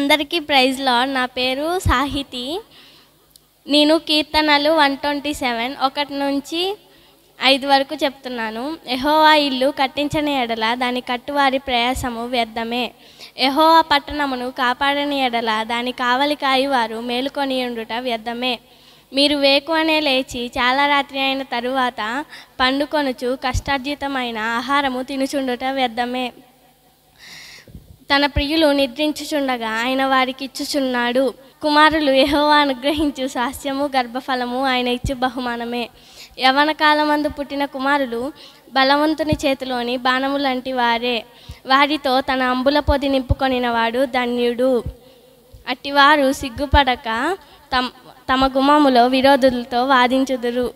అందరికీ ప్రైజ్ లో నా పేరు సాహితి నేను కీర్తనలు వన్ ట్వంటీ సెవెన్ ఒకటి నుంచి ఐదు వరకు చెప్తున్నాను ఎహోవా ఇల్లు కట్టించని ఎడల దాని కట్టువారి ప్రయాసము వ్యర్థమే ఎహోవా పట్టణమును కాపాడని ఎడల దాని కావలి వారు మేలుకొని ఉండుట వ్యర్థమే మీరు వేకువనే లేచి చాలా రాత్రి అయిన తరువాత పండుకొనుచు కష్టార్జితమైన ఆహారము తినుచుండుట వ్యర్థమే తన ప్రియులు నిద్రించుచుండగా ఆయన వారికి ఇచ్చుచున్నాడు కుమారులు యహోవా అనుగ్రహించు సాస్యము గర్భఫలము ఆయన ఇచ్చు బహుమానమే యవన కాలమందు పుట్టిన కుమారులు బలవంతుని చేతిలోని బాణములంటి వారే వారితో తన అంబుల పొది నింపుకొనినవాడు ధన్యుడు అట్టివారు సిగ్గుపడక తమ తమ గుమములో విరోధులతో వాదించుదురు